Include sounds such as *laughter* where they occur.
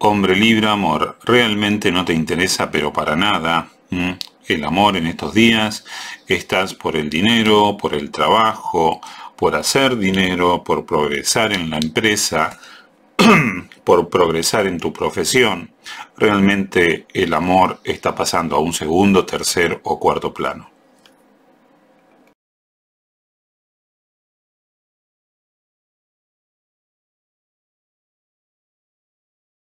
Hombre libre, amor, realmente no te interesa, pero para nada, el amor en estos días. Estás por el dinero, por el trabajo, por hacer dinero, por progresar en la empresa, *clears throat* por progresar en tu profesión. Realmente el amor está pasando a un segundo, tercer o cuarto plano.